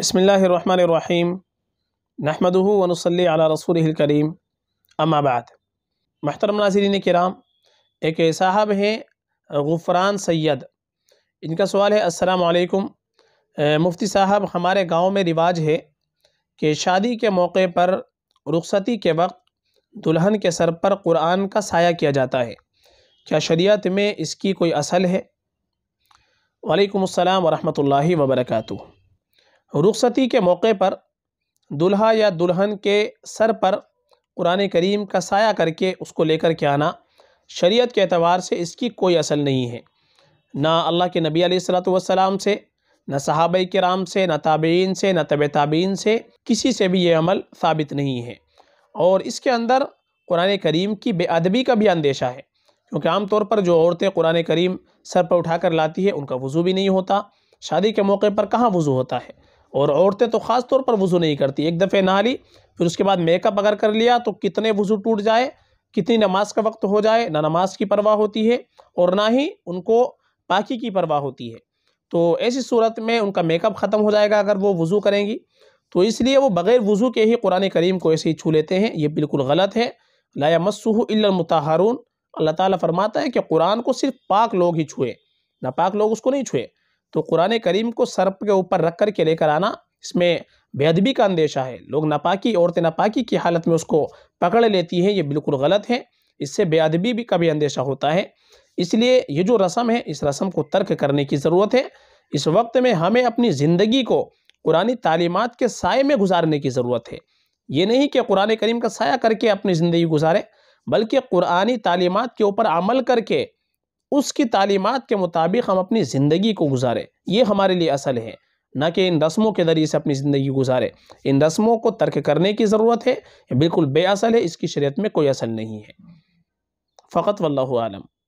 बसमीम नहमदू वनसली रसूल करीम अम्माबाद महतरम नाजरीन कराम एक साहब हैं गुफ़रान सैद इनका सवाल है अस्सलाम मुफ्ती साहब हमारे गांव में रिवाज है कि शादी के मौके पर रुखसती के वक्त दुल्हन के सर पर कुरान का साया किया जाता है क्या शरीयत में इसकी कोई असल है वालेकुम अस्सलाम वरहमतुल्लाहि वबरकू रुखसती के मौके पर दुल्हा या दुल्हन के सर पर कुरान करीम का साया करके उसको लेकर के आना शरीयत के अतबार से इसकी कोई असल नहीं है ना अल्लाह के नबी वसलाम से न सहाब कराम से न ताबीन से न तब ताबीन से किसी से भी ये अमल साबित नहीं है और इसके अंदर कुरान करीम की बेअदबी का भी अंदेशा है क्योंकि आम तौर पर जो औरतें कुरान करीम सर पर उठा कर लाती है उनका वज़ू भी नहीं होता शादी के मौके पर कहाँ वज़ू होता है और औरतें तो ख़ास तौर पर वज़ू नहीं करती एक दफ़े नहा ली फिर उसके बाद मेकअप अगर कर लिया तो कितने वज़ू टूट जाए कितनी नमाज का वक्त हो जाए ना नमाज की परवाह होती है और ना ही उनको पाकि की परवाह होती है तो ऐसी सूरत में उनका मेकअप ख़त्म हो जाएगा अगर वो वज़ू करेंगी तो इसलिए वो बग़ैर वज़ू के ही कुरान करीम को ऐसे ही छू लेते हैं ये बिल्कुल गलत है लाया मसू मतहारून अल्लाह ताला फरमाता है कि कुरान को सिर्फ पाक लोग ही छुए ना पाक लोग उसको नहीं छुए तो कुरान करीम को सर के ऊपर रख कर के लेकर आना इसमें बेअदबी का अंदेशा है लोग नापाकी औरतें नापाकी की हालत में उसको पकड़ लेती हैं ये बिल्कुल गलत है इससे बेअदबी भी का भी अंदेशा होता है इसलिए ये जो रस्म है इस रस्म को तर्क करने की ज़रूरत है इस वक्त में हमें अपनी ज़िंदगी को कुरानी तालीमत के साय में गुजारने की ज़रूरत है ये नहीं कि कुरान करीम का साया करके अपनी ज़िंदगी गुजारें बल्कि कुरानी तालीमत के ऊपर अमल करके उसकी तालीमत के मुताबिक हम अपनी ज़िंदगी को गुजारें ये हमारे लिए असल है ना कि इन रस्मों के ज़रिए से अपनी ज़िंदगी गुजारे इन रस्मों को तर्क करने की ज़रूरत है बिल्कुल बेअसल है इसकी शरीयत में कोई असल नहीं है फ़कत वल्लम